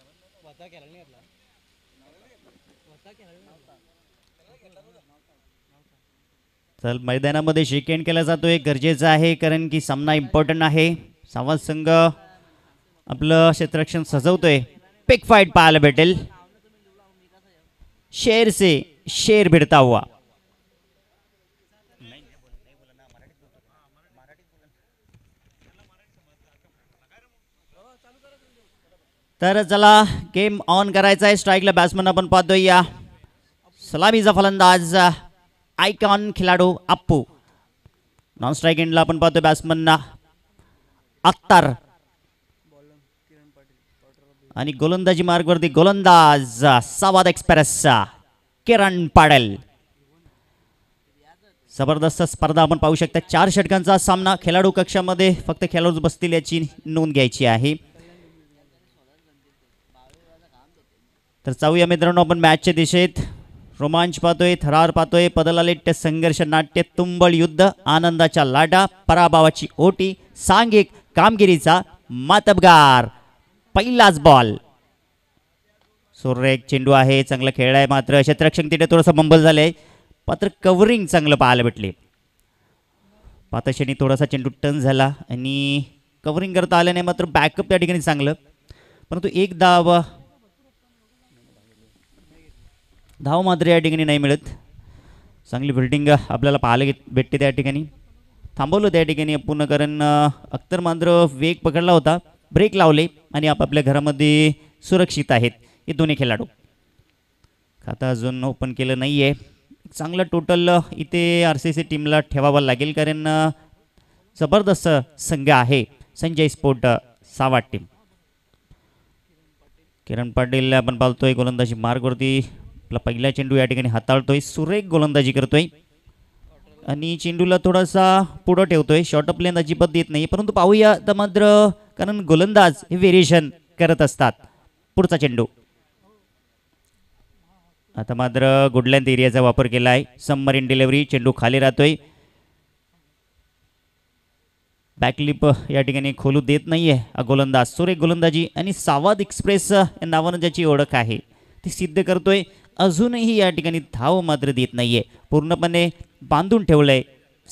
स्वतः खेळायला घेतला मैदानामध्ये केला जातो हे गरजेचं आहे कारण की सामना इम्पॉर्टंट आहे समाज संघ आपलं क्षेत्ररक्षण सजवतोय पिक फाईट पाहायला भेटेल शेर से शेर भिडता हुआ तर चला गेम ऑन करायचा आहे स्ट्राईकला बॅट्समन आपण पाहतो या सलामीचा फलंदाज आयकॉन खेळाडू आप्पू नॉन स्ट्राईक एंडला आपण पाहतो ना अख्तर आणि गोलंदाजी मार्गवरती गोलंदाज सावाद एक्सप्रेसचा किरण पाडेल जबरदस्त स्पर्धा आपण पाहू शकता चार षटकांचा सामना खेळाडू कक्षामध्ये फक्त खेळाडूच बसतील याची नोंद घ्यायची आहे तर जाऊया मित्रांनो आपण मॅचच्या दिशेत रोमांच पाहतोय थरार पाहतोय पदलालिट्य संघर्ष नाट्य तुंबळ युद्ध आनंदाच्या लाटा पराभवाची ओटी सांघिक कामगिरीचा मातबगार पहिलाच बॉल एक चेंडू आहे चांगला खेळ आहे मात्र क्षेत्रक्षण तिथे थोडंसं बंबल झालंय मात्र कवरिंग चांगलं पाहायला भेटले पातशेनी थोडासा चेंडू टर्न झाला आणि कवरिंग करता आलं नाही मात्र बॅकअप त्या ठिकाणी चांगलं परंतु एक दावा धाव मात्र या ठिकाणी नाही मिळत चांगली फिल्डिंग आपल्याला पाहायला घेत भेटते त्या ठिकाणी थांबवलं त्या ठिकाणी पूर्ण कारण अख्तर मात्र वेग पकडला होता ब्रेक लावले आणि आपापल्या घरामध्ये सुरक्षित आहेत हे दोन्ही खेळाडू खाता अजून ओपन केलं नाही आहे चांगलं टोटल इथे आर सी सी टीमला ठेवावं लागेल कारण जबरदस्त संघ आहे संजय स्पोर्ट सावाट टीम किरण पाटील आपण पाहतोय गोलंदाजी मार्गवरती आपला पहिला चेंडू या ठिकाणी हाताळतोय सुरेख गोलंदाजी करतोय आणि चेंडूला थोडासा पुढं ठेवतोय शॉर्ट प्लेन अजिबात देत नाही परंतु पाहूया तर मात्र कारण गोलंदाज हे व्हेरिएशन करत असतात पुढचा चेंडू आता मात्र गुडलँड एरियाचा वापर केला आहे सबमरीन डिलिव्हरी चेंडू खाली राहतोय बॅकलिप या ठिकाणी खोलू देत नाही आहे गोलंदाज सुरेख गोलंदाजी आणि सावाद एक्सप्रेस या नावानं ज्याची ओळख आहे ती सिद्ध करतोय अजूनही या ठिकाणी धाव मात्र देत नाही आहे पूर्णपणे बांधून ठेवलं आहे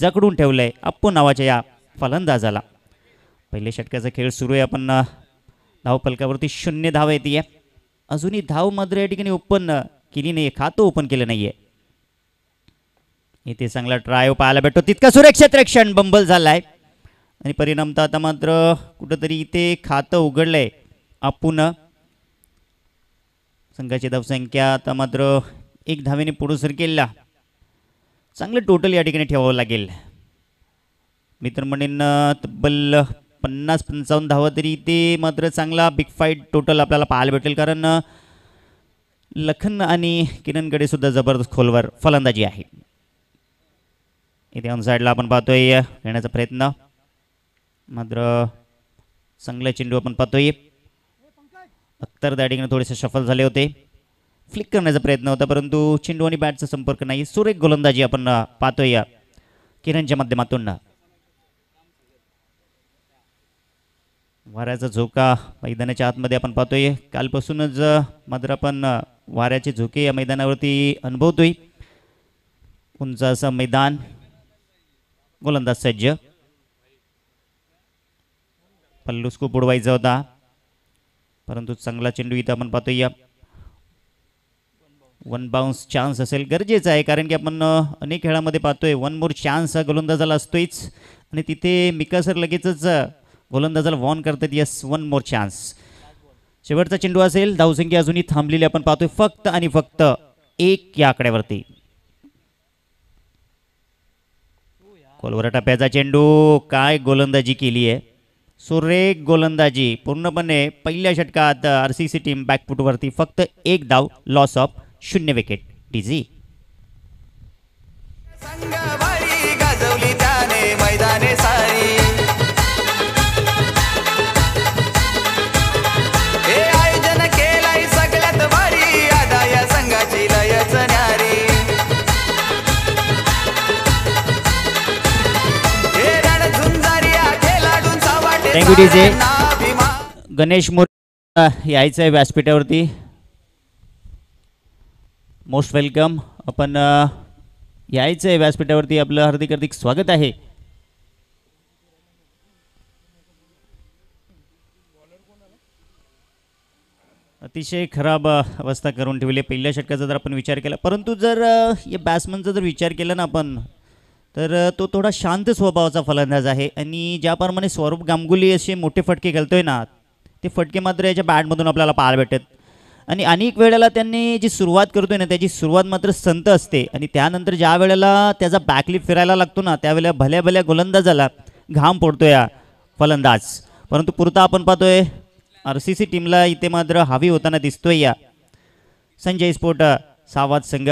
जकडून ठेवलं आहे अप्पू नावाच्या या फलंदाजाला पहिल्या षटकाचा खेळ सुरू आहे आपण धावफलकावरती शून्य धाव येते आहे अजूनही धाव मात्र या ठिकाणी ओपन केली नाही खातं ओपन केलं नाही इथे चांगला ट्राय पाहायला भेटतो तितका रक्षण बंबल झाला आहे आणि तर आता मात्र कुठंतरी इथे खातं उघडलं आहे संघाची धावसंख्या आता मात्र एक धावेने सर सरकेला चांगलं टोटल या ठिकाणी ठेवावं लागेल मित्रमंडळींना तब्बल पन्नास पंचावन्न धावा तरी ते मात्र चांगला बिग फाईट टोटल आपल्याला पाहायला भेटेल कारण लखन आणि किरणकडे सुद्धा जबरदस्त खोलवर फलंदाजी आहे इथे ऑन साईडला आपण पाहतोय येण्याचा प्रयत्न मात्र चांगला चेंडू आपण पाहतोय अख्तर ठिकाणी थोडेसे सफल झाले होते फ्लिक करण्याचा प्रयत्न होता परंतु चेंडू आणि बॅटचा संपर्क नाही सुरेख गोलंदाजी आपण पाहतो या किरणच्या माध्यमातून वाऱ्याचा झोका मैदानाच्या आतमध्ये आपण पाहतोय कालपासूनच मात्र आपण वाऱ्याचे झोके या मैदानावरती अनुभवतोय उंच असं मैदान गोलंदाज सज्ज पल्लूस खूप उडवायचा होता परंतु चांगला चेंडू इथं आपण पाहतोय या वन बाउन्स चान्स असेल गरजेचं आहे कारण की आपण अनेक खेळामध्ये पाहतोय वन मोर चान्स हा गोलंदाजाला असतोच आणि तिथे मिकासर लगेचच गोलंदाजाला वॉन करतात यस वन मोर चान्स शेवटचा चेंडू असेल धावसंख्या अजूनही थांबलेली आपण पाहतोय फक्त आणि फक्त एक या आकड्यावरती कोलवरा टप्प्याचा चेंडू काय गोलंदाजी केली आहे सुरेख गोलंदाजी पूर्णपणे पहिल्या षटकात आर सी सी टीम फक्त एक धाव लॉस ऑफ शून्य विकेट डिझी थँक्यू डी जे गणेश मूर्ती यायचं आहे व्यासपीठावरती मोस्ट वेलकम आपण यायचं आहे व्यासपीठावरती आपलं हार्दिक हार्दिक स्वागत आहे अतिशय खराब अवस्था करून ठेवली पहिल्या षटकाचा जर आपण विचार केला परंतु जर या बॅट्समनचा जर विचार केला ना आपण तर तो थोडा शांत स्वभावाचा फलंदाज आहे आणि ज्याप्रमाणे स्वरूप गांगुली असे मोठे फटके आहे ना ते फटके मात्र याच्या बॅटमधून आपल्याला पाहायला भेटत आणि अनेक वेळेला त्यांनी जी सुरुवात करतोय ना त्याची सुरुवात मात्र संत असते आणि त्यानंतर ज्या वेळेला त्याचा बॅकलिप फिरायला लागतो ना त्यावेळेला भल्या भल्या गोलंदाजाला घाम पडतो या फलंदाज परंतु पुरता आपण पाहतोय आर सी सी टीमला इथे मात्र हवी होताना दिसतोय या संजय स्फोट सावाद संघ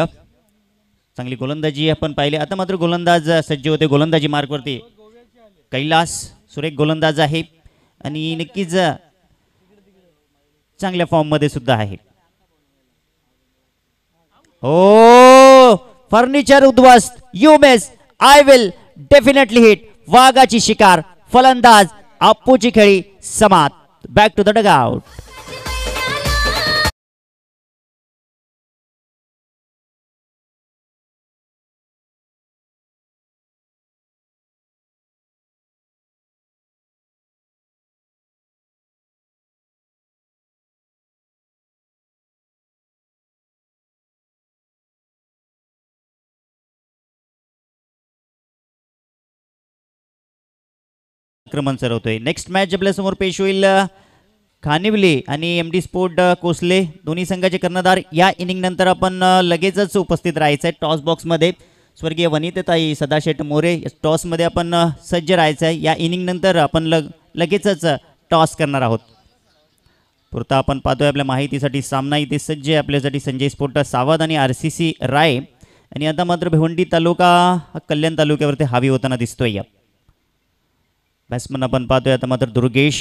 चांगली गोलंदाजी आपण पाहिली आता मात्र गोलंदाज सज्ज होते गोलंदाजी मार्गवरती कैलास सुरेख गोलंदाज आहे आणि नक्कीच चांगल्या फॉर्ममध्ये सुद्धा आहे ओ हो, फर्निचर उद्वस्त you mess I will definitely hit वाघाची शिकार फलंदाज आपूची खेळी समात बॅक टू द डग आक्रमण सरवतोय नेक्स्ट मॅच आपल्यासमोर पेश होईल खानिवले आणि एम डी स्पोर्ट कोसले दोन्ही संघाचे कर्णधार या इनिंगनंतर आपण लगेचच उपस्थित राहायचं आहे टॉस बॉक्समध्ये स्वर्गीय वनितताई सदाशेठ मोरे टॉसमध्ये आपण सज्ज राहायचं आहे या इनिंगनंतर आपण लग लगेचच टॉस करणार आहोत पुरता आपण पाहतोय आपल्या माहितीसाठी सामना इथे सज्ज आपल्यासाठी संजय स्पोर्ट सावध आणि आर सी सी राय आणि आता मात्र भिवंडी तालुका कल्याण तालुक्यावरती हावी होताना दिसतोय या बॅट्समन आपण पाहतोय आता मात्र दुर्गेश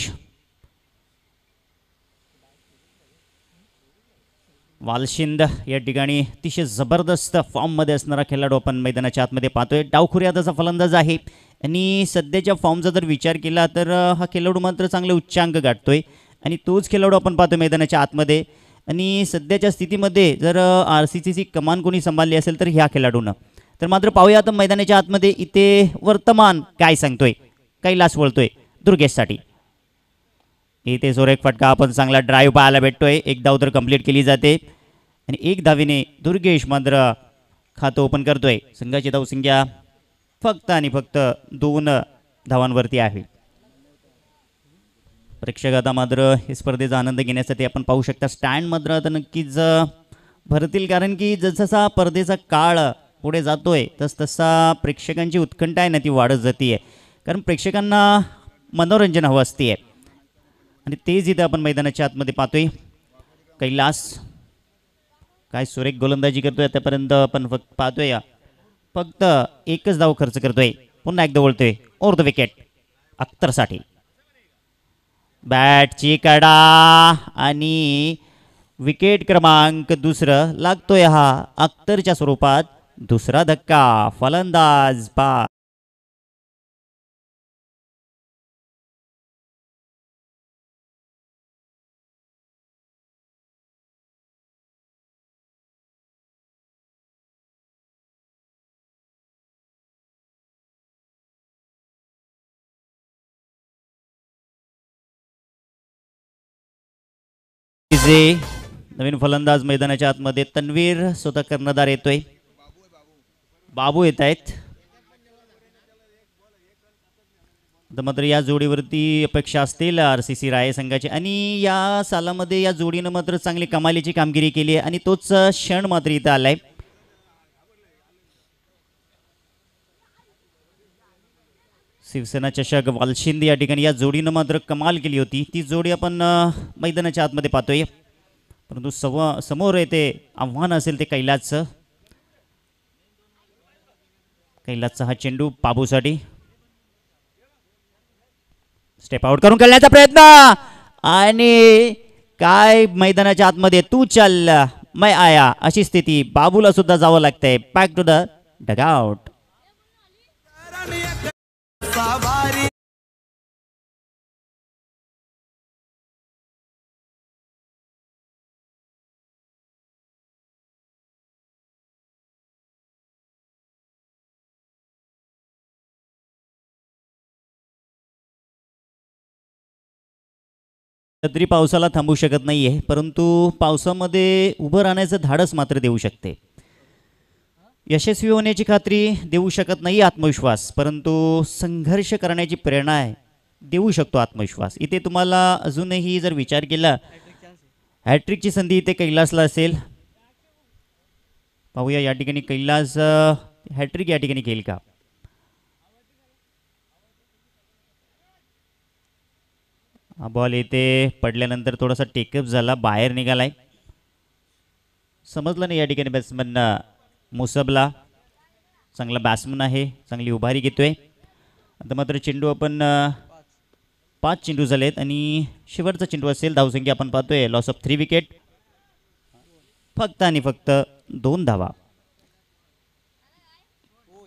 वालशिंद या ठिकाणी अतिशय जबरदस्त मध्ये असणारा खेळाडू आपण मैदानाच्या आतमध्ये पाहतोय डावखुरी आताचा फलंदाज आहे आणि सध्याच्या फॉर्मचा जर विचार केला तर हा खेळाडू मात्र चांगले उच्चांक गाठतोय आणि तोच खेळाडू आपण पाहतोय मैदानाच्या आतमध्ये आणि सध्याच्या स्थितीमध्ये जर आर सी सी कमान कोणी सांभाळली असेल तर ह्या खेळाडूनं तर मात्र पाहूया आता मैदानाच्या आतमध्ये इथे वर्तमान काय सांगतोय कैलास वळतोय दुर्गेशसाठी इथे जोर एक फटका आपण चांगला ड्राईव्ह पाहायला भेटतोय एक धाव तर कंप्लीट केली जाते आणि एक धावीने दुर्गेश मात्र खातं ओपन करतोय संघाची धावसंख्या फक्त आणि फक्त दोन धावांवरती आहे प्रेक्षक आता मात्र हे स्पर्धेचा आनंद घेण्यासाठी आपण पाहू शकता स्टँड मात्र आता नक्कीच भरतील कारण की जसजसा स्पर्धेचा काळ पुढे जातोय तस तसा प्रेक्षकांची उत्कंठा आहे ना ती वाढत जाते आहे कारण प्रेक्षकांना मनोरंजन हवं असते आहे आणि तेच इथं आपण मैदानाच्या आतमध्ये पाहतोय कैलास काय सुरेख गोलंदाजी करतोय आतापर्यंत आपण फक्त पाहतोय फक्त एकच धाव खर्च करतोय पुन्हा एकदा बोलतोय ओर द विकेट अख्तरसाठी बॅटची कडा आणि विकेट क्रमांक दुसरं लागतोय हा अख्तरच्या स्वरूपात दुसरा धक्का फलंदाज पा जे नवीन फलंदाज मैदानाच्या आतमध्ये तन्वीर स्वतः कर्णधार येतोय बाबू येत आहेत मात्र या जोडीवरती अपेक्षा असतील आर सी सी राय संघाची आणि या सालामध्ये या जोडीनं मात्र चांगली कमालीची कामगिरी केली आहे आणि तोच क्षण मात्र इथं आलाय शिवसेना चषक वालशिंद या ठिकाणी या जोडीनं मात्र कमाल केली होती ती जोडी आपण मैदानाच्या आतमध्ये पाहतोय परंतु सव समोर येते आव्हान असेल ते कैलासचं कैलासचा हा चेंडू पाबूसाठी स्टेप आउट करून करण्याचा प्रयत्न आणि काय मैदानाच्या आतमध्ये तू चल मै आया अशी स्थिती बाबूला सुद्धा जावं लागतंय बॅक टू द डगआउट आभारी पावसाला थांबू शकत नाहीये परंतु पावसामध्ये उभं राहण्याचं धाडस मात्र देऊ शकते यशस्वी होण्याची खात्री देऊ शकत नाही आत्मविश्वास परंतु संघर्ष करण्याची प्रेरणा आहे देऊ शकतो आत्मविश्वास इथे तुम्हाला अजूनही जर विचार केला हॅट्रिकची संधी इथे कैलासला असेल पाहूया या ठिकाणी कैलास हॅट्रिक या ठिकाणी घेईल का बॉल येते पडल्यानंतर थोडासा टेकअप झाला बाहेर निघालाय समजलं नाही या ठिकाणी बॅट्समॅनना मुसबला चांगला बॅट्समन आहे चांगली उभारी घेतोय आता मात्र चेंडू आपण पाच चेंडू झाले आहेत आणि शेवटचा चेंडू असेल धावसंख्या आपण पाहतोय लॉस ऑफ थ्री विकेट फक्त आणि फक्त दोन धावा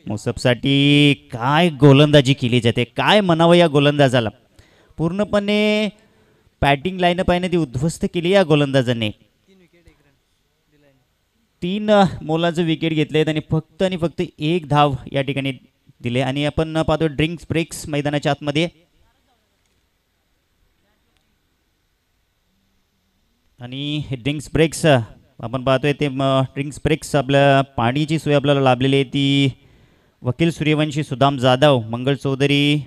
मोसपसाठी काय गोलंदाजी केली जाते काय म्हणावं या गोलंदाजाला पूर्णपणे पॅटिंग लाईन आहे ती उद्ध्वस्त केली या गोलंदाजाने तीन मोलाचे विकेट घेतले आणि फक्त आणि फक्त एक धाव या ठिकाणी दिले आणि आपण पाहतो ड्रिंक्स ब्रेक्स मैदानाच्या आतमध्ये आणि ड्रिंक्स ब्रेक्स आपण पाहतोय ते ड्रिंक्स ब्रेक्स आपल्या पाणीची सोय आपल्याला लाभलेली आहे ती वकील सूर्यवंशी सुदाम जाधव मंगल चौधरी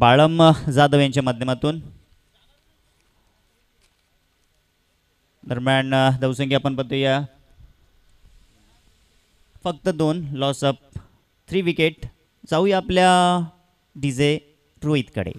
बाळम जाधव यांच्या माध्यमातून दरम्यान धावसंख्या आपण बघूया फक्त दोन लॉस अप थ्री विकेट जाऊया आपल्या डीजे रोहितकडे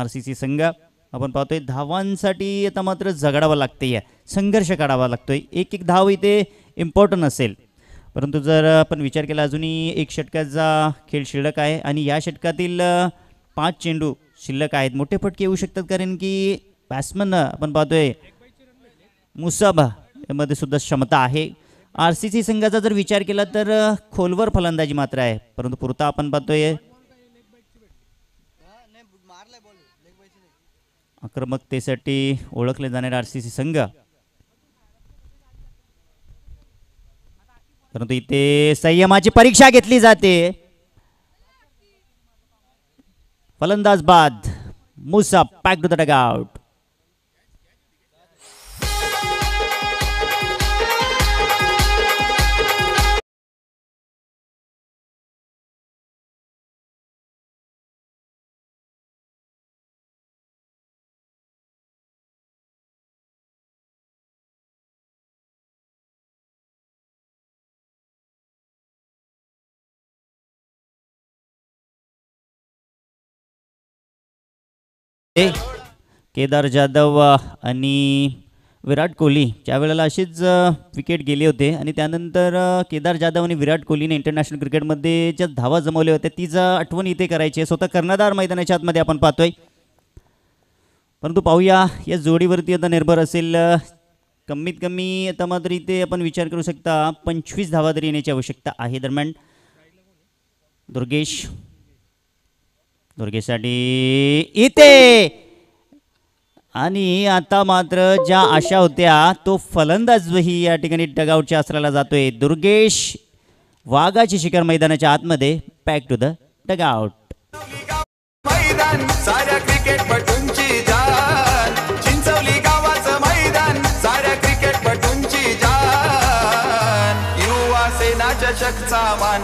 आरसीसी संघ आपण पाहतोय धावांसाठी आता मात्र झगडावा लागते या संघर्ष काढावा लागतोय एक एक धाव इथे इम्पॉर्टंट असेल परंतु जर आपण विचार केला अजूनही एक षटकाचा खेळ शिल्लक आहे आणि या षटकातील पाच चेंडू शिल्लक आहेत मोठे फटके येऊ शकतात कारण की बॅट्समन आपण पाहतोय मुसाबा यामध्ये सुद्धा क्षमता आहे आर सी सी संघाचा जर विचार केला तर खोलवर फलंदाजी मात्र आहे परंतु पुरता आपण पाहतोय आक्रमकतेसाठी ओळखले जाणारे आर सी सी संघ परंतु इथे संयमाची परीक्षा घेतली जाते फलंदाज बाद Musa back to the dugout Kedar Jadhav आणि विराट कोहली ज्या वेळेला असेच विकेट गेले होते आणि त्यानंतर केदार जाधव आणि विराट कोहलीने इंटरनॅशनल क्रिकेटमध्ये ज्या धावा जमवल्या होत्या तिचा आठवण इथे करायची आहे स्वतः कर्णधार मैदानाच्या आतमध्ये आपण पाहतोय परंतु पाहूया या जोडीवरती आता निर्भर असेल कमीत कमी आता मात्र इथे आपण विचार करू शकता पंचवीस धावा तरी येण्याची आवश्यकता आहे दरम्यान दुर्गेश दुर्गेसाठी इथे आणि आता मात्र ज्या आशा होत्या तो फलंदाजही या ठिकाणी डगआउटच्या आसराला जातोय दुर्गेश वाघाची शिखर मैदानाच्या आतमध्ये पॅक टू द डगआउट साऱ्या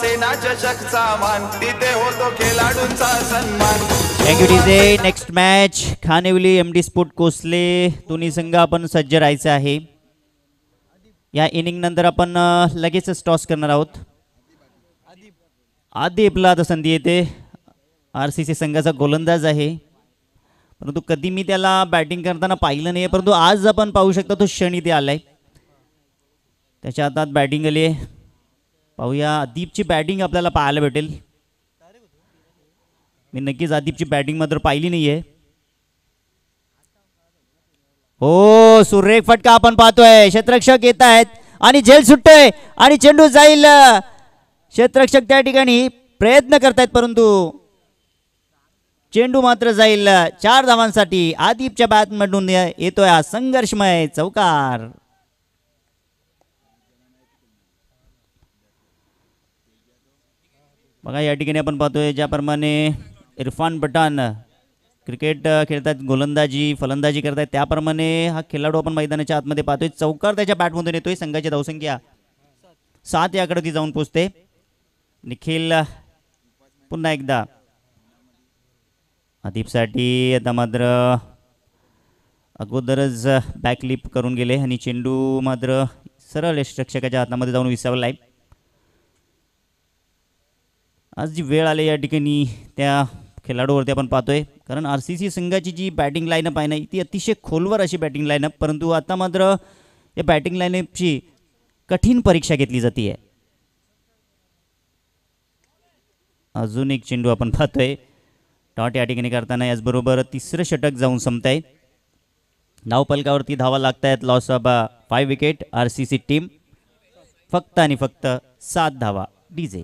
सेना चषकचा मान तिथे होतो खेळाडूंचा सन्मान thank you DJ next match Khanewali M D sport कोसले दोन्ही संघ आपण सज्ज राहायचं आहे या इनिंग नंतर आपण लगेचच टॉस करणार आहोत आदिपला आता संधी येते आर सी सी संघाचा गोलंदाज आहे परंतु कधी मी त्याला बॅटिंग करताना पाहिलं नाही परंतु आज आपण पाहू शकता तो क्षण इथे आला त्याच्या हातात बॅटिंग आली आहे पाहूया दीपची बॅटिंग आपल्याला पाहायला भेटेल मी नक्कीच आदीपची बॅटिंग मात्र पाहिली नाहीये हो सुरेख फटका आपण पाहतोय क्षेत्रक्षक येत आहेत आणि झेल सुटतोय आणि चेंडू जाईल क्षेत्रक्षक त्या ठिकाणी प्रयत्न करतायत परंतु चेंडू मात्र जाईल चार धावांसाठी आदीपच्या बॅटमधून येतोय हा संघर्षमय चौकार बघा या ठिकाणी आपण पाहतोय ज्याप्रमाणे इरफान पठाण क्रिकेट खेळतात गोलंदाजी फलंदाजी करतात त्याप्रमाणे हा खेळाडू आपण मैदानाच्या आतमध्ये पाहतोय चौकार त्याच्या बॅटमधून येतोय संघाची धावसंख्या सात याकडे ती जाऊन पोचते निखिल पुन्हा एकदा आदिपसाठी आता मात्र अगोदरच बॅकलिप करून गेले आणि चेंडू मात्र सरळ यष्टरक्षकाच्या हातामध्ये जाऊन विसावला आहे आज जी वेळ आली या ठिकाणी त्या खेळाडूवरती आपण पाहतोय कारण आर सी सी संघाची जी बॅटिंग लाईनअप आहे ना ती अतिशय खोलवर अशी बॅटिंग लाईनअप परंतु आता मात्र या बॅटिंग लाईनअपची कठीण परीक्षा घेतली जाते आहे अजून एक चेंडू आपण पाहतोय टॉट या ठिकाणी करताना याचबरोबर तिसरं षटक जाऊन संपत आहे धावपलकावरती धावा लागत आहेत loss of five wicket R C C team फक्त आणि फक्त सात धावा डीजे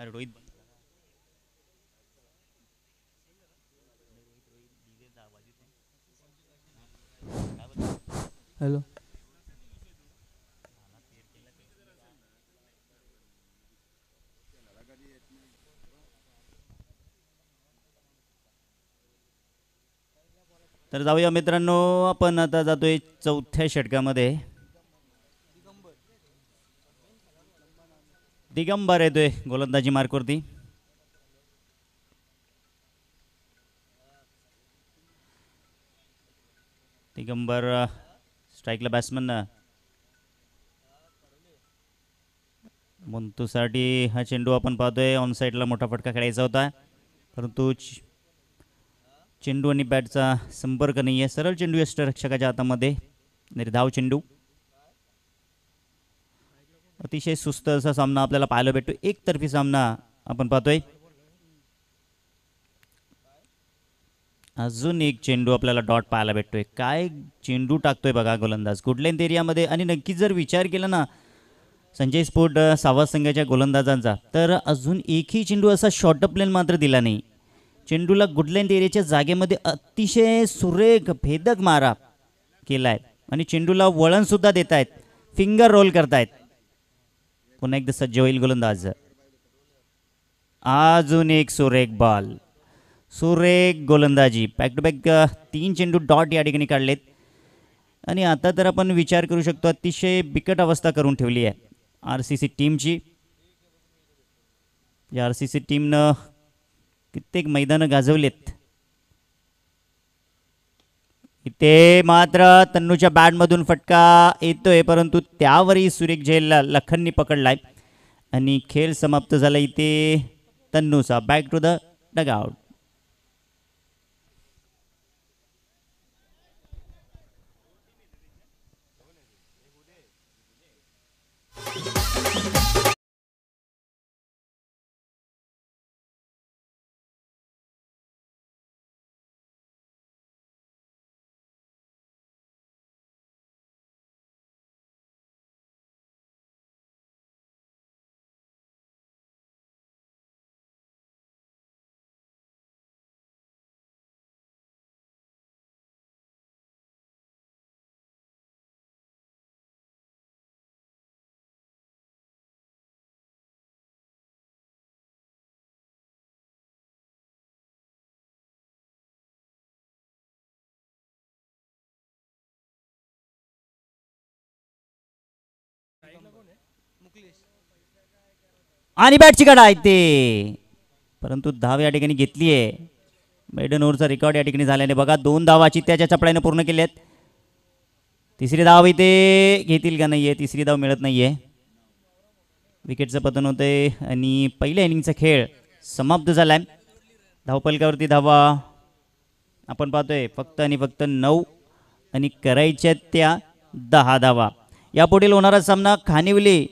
अरे रोहित हॅलो तर जाऊया मित्रांनो आपण आता जातोय चौथ्या षटकामध्ये दिगंबर येतोय गोलंदाजी मार्कवरती दिगंबर स्ट्राईकला बॅट्समन मुंतूसाठी हा चेंडू आपण पाहतोय ऑन साईडला मोठा फटका खेळायचा होता परंतु चेंडू आणि बॅटचा संपर्क नाही आहे सरळ चेंडू रक्षकाच्या हातामध्ये निर्धाव चेंडू अतिशय सुस्त असा सामना आपल्याला पाहायला भेटतो एकतर्फी सामना आपण पाहतोय अजून एक चेंडू आपल्याला डॉट पाहायला भेटतोय काय चेंडू टाकतोय बघा गोलंदाज गुडलेंथ एरियामध्ये आणि नक्कीच जर विचार केला ना संजय स्फोट सावध संघाच्या गोलंदाजांचा तर अजून एकही चेंडू असा शॉर्ट प्लेन मात्र दिला नाही चेंडूला गुडलँड एरियाच्या जागेमध्ये अतिशय सुरेख भेदक मारा केला आणि चेंडूला वळणसुद्धा देत आहेत फिंगर रोल करतायत पुन्हा एकदा सज्ज होईल गोलंदाज अजून एक सुरेख बॉल सुरेख गोलंदाजी बॅक टू बॅक तीन चेंडू डॉट या ठिकाणी काढलेत आणि आता तर आपण विचार करू शकतो अतिशय बिकट अवस्था करून ठेवली आहे आर सी सी टीमची या आर सी सी टीमनं कित्येक मैदानं गाजवलेत इथे मात्र तन्नूच्या बॅटमधून फटका येतोय परंतु त्यावरही सुरेख झेलला लखननी पकडलाय आणि खेळ समाप्त झाला इथे तन्नूचा बॅक टू द डगआउट आणि बॅटची काढा आहे ते परंतु धाव या ठिकाणी घेतली आहे मेडन ओव्हरचा रेकॉर्ड या ठिकाणी झाल्याने बघा दोन धावाची त्याच्या चपड्याने पूर्ण केले आहेत तिसरी धाव इथे घेतील का नाहीये तिसरी धाव मिळत नाहीये विकेटचं पतन होतंय आणि पहिल्या इनिंगचा खेळ समाप्त झाला आहे धावपलकावरती धावा आपण पाहतोय फक्त आणि फक्त नऊ आणि करायच्या त्या दहा धावा यापुढील होणारा सामना खानिवली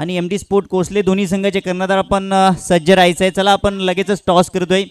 आणि एम डी स्पोर्ट कोसले दोन्ही संघाचे कर्णधार आपण सज्ज राहायचं आहे चला आपण लगेचच टॉस करतोय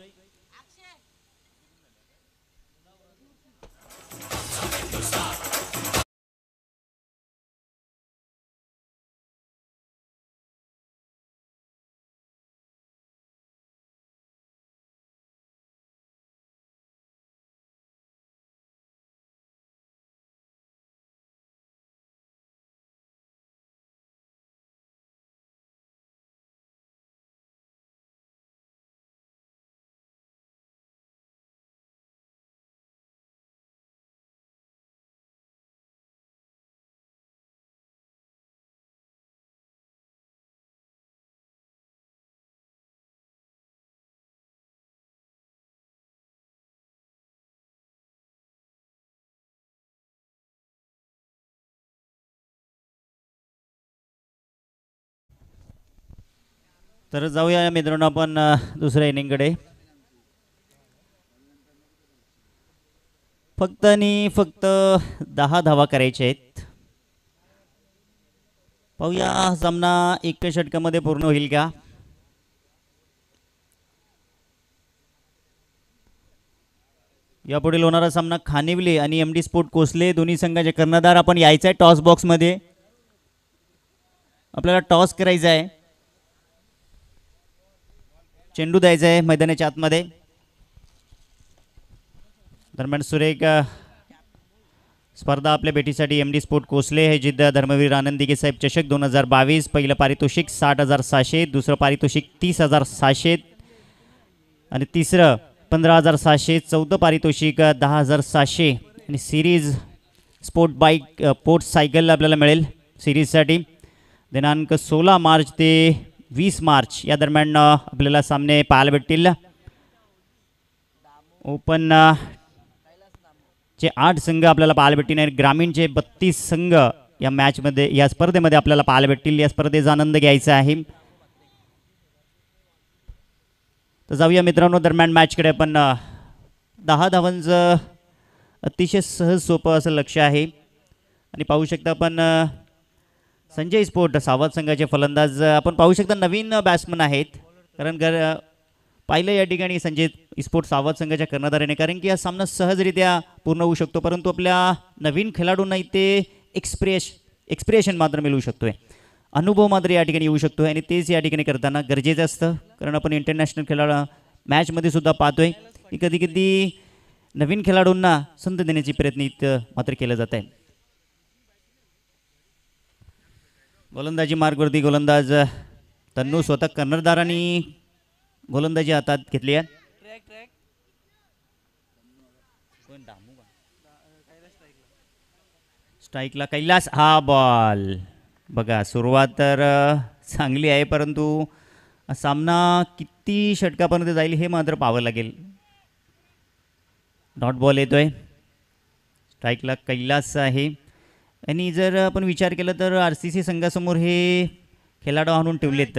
तर जाऊया मित्रांनो आपण दुसऱ्या इनिंगकडे फक्त आणि फक्त दहा धावा करायच्या आहेत पाहूया सामना एक षटकामध्ये पूर्ण होईल का यापुढील होणारा सामना खानिवले आणि एम डी स्पोर्ट कोसले दोन्ही संघाचे कर्णधार आपण यायचं आहे टॉस बॉक्समध्ये आपल्याला टॉस करायचा आहे चेंडू द्यायचा आहे मैदानाच्या आतमध्ये दरम्यान सुरेख स्पर्धा आपल्या भेटीसाठी एम डी स्पोर्ट कोसले हे जिद्द धर्मवीर आनंदिगे साहेब चषक दोन हजार बावीस पहिलं पारितोषिक साठ हजार सहाशे दुसरं पारितोषिक तीस हजार सहाशे आणि तिसरं पंधरा हजार सहाशे चौदं पारितोषिक दहा हजार सहाशे आणि series sport bike sport cycle आपल्याला मिळेल सिरीजसाठी दिनांक सोळा मार्च ते वीस मार्च या दरम्यान आपल्याला सामने पाहायला भेटतील ओपन चे आठ संघ आपल्याला पाहायला भेटतील आणि ग्रामीणचे बत्तीस संघ या मॅचमध्ये या स्पर्धेमध्ये आपल्याला पाहायला भेटतील या स्पर्धेचा आनंद घ्यायचा आहे तर जाऊया मित्रांनो दरम्यान मॅचकडे आपण दहा धावांचं अतिशय सहज सोपं असं लक्ष आहे आणि पाहू शकता आपण संजय स्पोर्ट सावध संघाचे फलंदाज आपण पाहू शकता नवीन बॅट्समन आहेत कारण गर पाहिलं या ठिकाणी संजय स्पोर्ट सावध संघाच्या कर्णधाराने कारण की हा सामना सहजरित्या पूर्ण होऊ शकतो परंतु आपल्या नवीन खेळाडूंना इथे एक्सप्रेश एक्सप्रेशन मात्र मिळू शकतो आहे अनुभव मात्र या ठिकाणी येऊ शकतो आणि तेच या ठिकाणी करताना गरजेचं असतं कारण आपण इंटरनॅशनल खेळाडू मॅचमध्ये सुद्धा पाहतो आहे की कधी कधी नवीन खेळाडूंना संधी देण्याची प्रयत्न इथं मात्र केला जात आहे गोलंदाजी मार्गवरती गोलंदाज तन्नू स्वतः कर्नरदारांनी गोलंदाजी हातात घेतली आहे स्ट्राईकला कैलास हा बॉल बघा सुरुवात तर चांगली आहे परंतु सामना किती षटकापर्यंत जाईल हे मात्र पाहावं लागेल डॉट बॉल येतोय स्ट्राईकला कैलास आहे आणि जर आपण विचार केला तर आर सी सी संघासमोर हे खेळाडू आणून ठेवलेत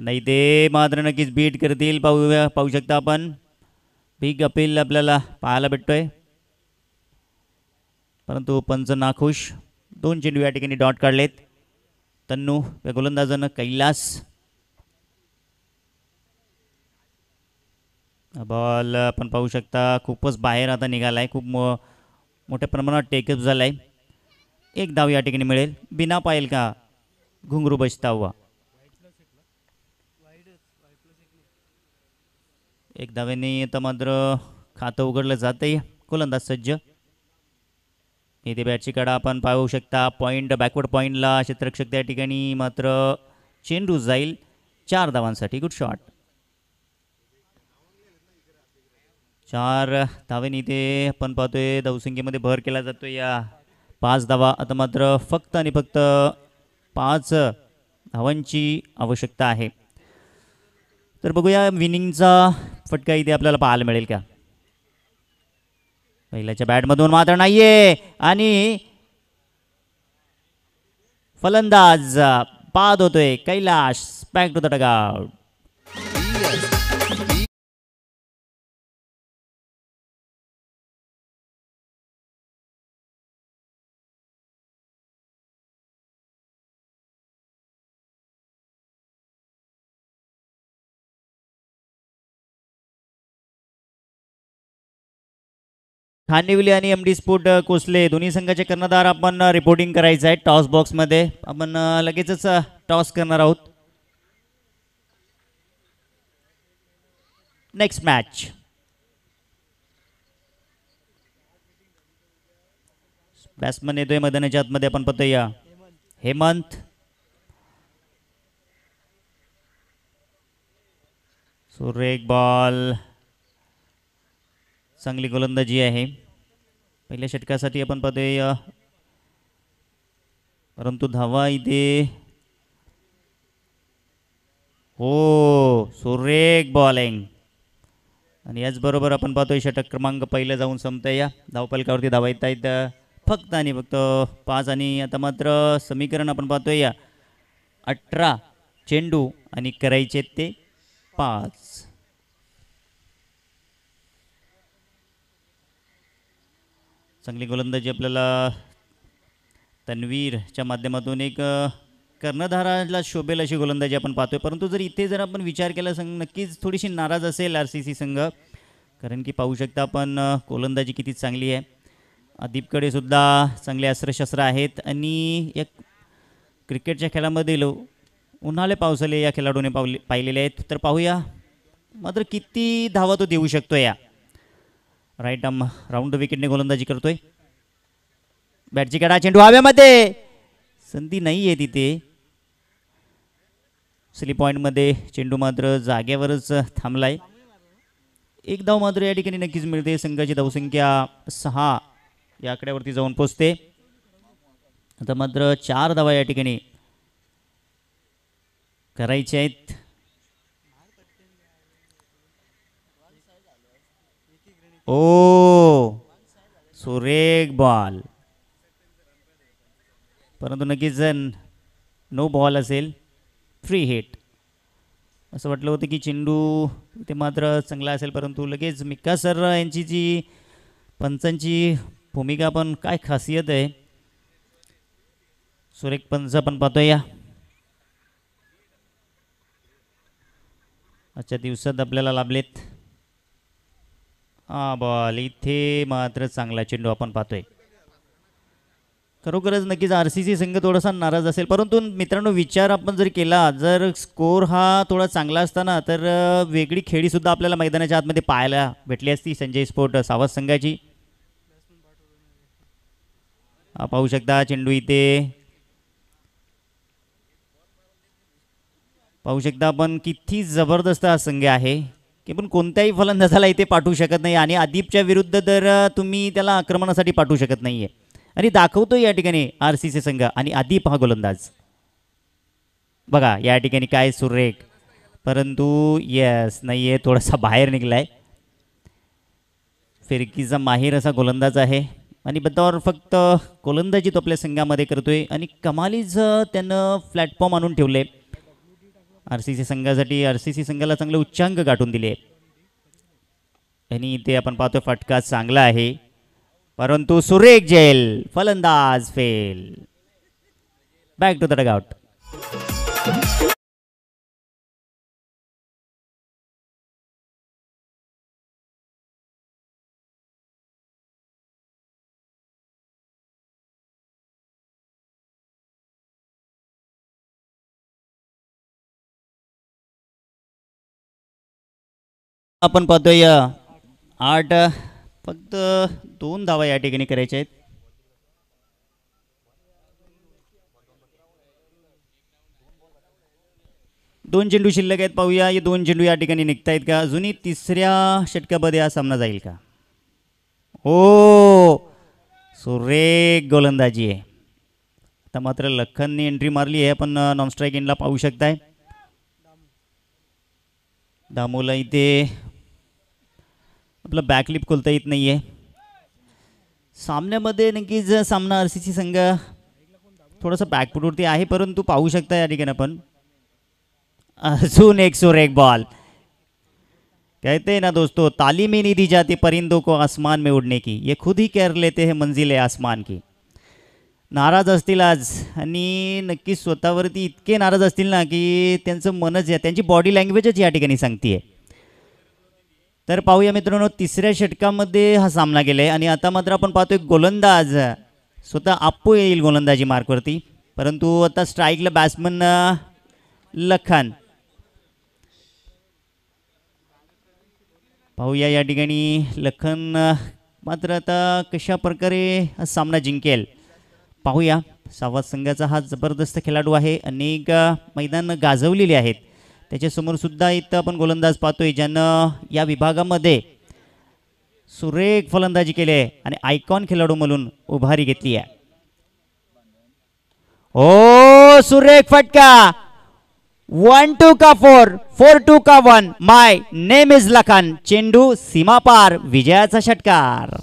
नाही ते मात्र नक्कीच बीट करतील पाहूया पाहू शकता आपण बिग अपील आपल्याला पाहायला भेटतोय परंतु पंच नाखुश दोन चेंडू या ठिकाणी डॉट काढलेत तन्नू या गोलंदाजानं कैलास बॉल uh, आपण पाहू शकता खूपच बाहेर आता निघाला आहे खूप मोठ्या प्रमाणात टेकअप झाला आहे एक धाव या ठिकाणी मिळेल बिना पाहिल का घुंगरू बसता हुआ एक धाव्याने तर मात्र खातं उघडलं जातंय कोलंदाज सज्ज इथे बॅटची कडा आपण पाहू शकता पॉईंट बॅकवर्ड पॉईंटला क्षेत्रक्षक त्या ठिकाणी मात्र चेंडू जाईल चार धावांसाठी गुड शॉट चार धावे इथे आपण पाहतोय धावसंख्येमध्ये भर केला जातोय या पाच धावा आता मात्र फक्त आणि फक्त पाच धावांची आवश्यकता आहे तर बघूया विनिंगचा फटका इथे आपल्याला पाहायला मिळेल का पहिल्याच्या बॅटमधून मात्र नाहीये आणि फलंदाज बाद होतोय Kailash back to the Khanivali आणि एम डी स्पोर्ट कोसले दोन्ही संघाचे कर्णधार आपण रिपोर्टिंग करायचं आहे टॉस बॉक्समध्ये आपण लगेचच टॉस करणार आहोत नेक्स्ट मॅच बॅट्समन येतोय मदनाच्या आतमध्ये आपण पतया हेमंत सुरेख बॉल चांगली गोलंदाजी आहे पहिल्या षटकासाठी आपण पाहतोय परंतु धावा इथे हो सुरेख बॉलिंग आणि याचबरोबर आपण पाहतोय षटक क्रमांक पहिलं जाऊन आहे या धावपालकावरती धावा येत आहेत फक्त आणि फक्त पाच आणि आता मात्र समीकरण आपण पाहतोय या अठरा चेंडू आणि करायचे ते पाच चांगली गोलंदाजी आपल्याला तन्वीरच्या माध्यमातून एक कर्णधाराला शोभेल अशी गोलंदाजी आपण पाहतोय परंतु जर इथे जर आपण विचार केला संघ नक्कीच थोडीशी नाराज असेल आर सी सी संघ कारण की पाहू शकता आपण गोलंदाजी किती चांगली आहे अदीपकडे सुद्धा चांगले अस्त्रशस्त्र आहेत आणि या क्रिकेटच्या लो उन्हाळे पावसाले या खेळाडूने पावले पाहिलेले आहेत तर पाहूया मात्र किती धावा तो देऊ शकतो या राईट आम राऊंड विकेटने गोलंदाजी करतोय बॅटची कडा चेंडू हव्यामध्ये संधी नाही आहे तिथे स्ली पॉईंटमध्ये चेंडू मात्र जागेवरच थांबलाय एक धाव मात्र या ठिकाणी नक्कीच मिळते संघाची धावसंख्या सहा या आकड्यावरती जाऊन पोचते आता मात्र चार धावा या ठिकाणी करायचे आहेत ओ सुरेख बॉल परंतु नक्कीच नो बॉल असेल फ्री हिट असं वाटलं होतं की चेंडू ते मात्र चांगला असेल परंतु लगेच मिक्का सर यांची जी पंचांची भूमिका पण काय खासियत आहे सुरेख पंच आपण पाहतो या आजच्या दिवसात आपल्याला लाभलेत हा बॉल इथे मात्र चांगला चेंडू आपण पाहतोय खरोखरच नक्कीच आर सी सी संघ थोडासा नाराज असेल परंतु मित्रांनो विचार आपण जर केला जर स्कोर हा थोडा चांगला असताना तर वेगळी खेळीसुद्धा आपल्याला मैदानाच्या आतमध्ये पाहायला भेटली असती संजय स्पोर्ट सावध संघाची पाहू शकता चेंडू इथे पाहू शकता आपण किती जबरदस्त हा संघ आहे की पण कोणत्याही फलंदाजाला इथे पाठवू शकत नाही आणि अदीपच्या विरुद्ध तर तुम्ही त्याला आक्रमणासाठी पाठवू शकत नाही आहे आणि दाखवतो या ठिकाणी आर सी सी संघ आणि आदीप हा गोलंदाज बघा या ठिकाणी काय सुरेख परंतु येस नाही आहे थोडासा बाहेर निघला आहे फिरकीचा माहेर असा गोलंदाज आहे आणि बद्दावर फक्त गोलंदाजी तो आपल्या संघामध्ये करतोय आणि कमालीचं त्यानं प्लॅटफॉर्म आणून ठेवले आर सी सी संघासाठी आर संघाला चांगले उच्चांक गाठून दिले आणि इथे आपण पाहतोय फटका चांगला आहे परंतु सुरेख जेल फलंदाज fail back to the dugout आपण या आठ फक्त दोन धावा या ठिकाणी करायचे आहेत दोन चेंडू शिल्लक आहेत पाहूया हे दोन चेंडू या ठिकाणी निघतायत का अजूनही तिसऱ्या षटकामध्ये हा सामना जाईल का हो सुरेख गोलंदाजी आहे आता मात्र लखननी एंट्री मारली आहे पण स्ट्राईक एंडला पाहू शकताय दामोला इथे आपलं बॅकलिप खोलता येत नाही आहे सामन्यामध्ये नक्कीच सामना सी संघ थोडंसं बॅकफुटवरती आहे परंतु पाहू शकता या ठिकाणी आपण अजून एक सोर एक बॉल कहते ते ना दोस्तों तालीम ही नहीं दी जाती परिंदों को आसमान में उड़ने की ये खुद ही कर लेते हैं आहे आसमान की नाराज असतील आज आणि नक्कीच स्वतःवरती इतके नाराज असतील ना की त्यांचं मनच त्यांची बॉडी लँग्वेजच या ठिकाणी सांगते आहे तर पाहूया मित्रांनो तिसऱ्या षटकामध्ये हा सामना गेला आहे आणि आता मात्र आपण पाहतोय गोलंदाज स्वतः आप्पू येईल गोलंदाजी मार्कवरती परंतु आता स्ट्राईकला बॅट्समन लखान पाहूया या ठिकाणी लखन मात्र आता कशा प्रकारे हा सामना जिंकेल पाहूया सावध संघाचा हा जबरदस्त खेळाडू आहे अनेक मैदान गाजवलेले आहेत सुद्धा इथं आपण गोलंदाज पाहतोय ज्यानं या विभागामध्ये सुरेख फलंदाजी केली आहे आणि आयकॉन खेळाडू म्हणून उभारी घेतली आहे ओ सुरेख फटका वन टू का फोर फोर टू का one my name is Lakhan चेंडू सीमापार विजयाचा षटकार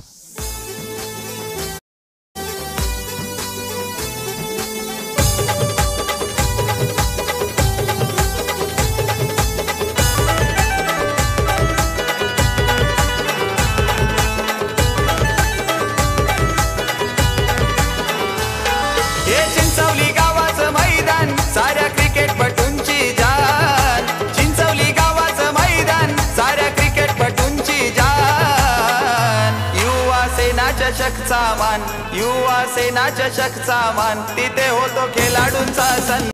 मान युवा सेनाच्या शखचा मान तिथे होतो खेळाडूंचा सन्मान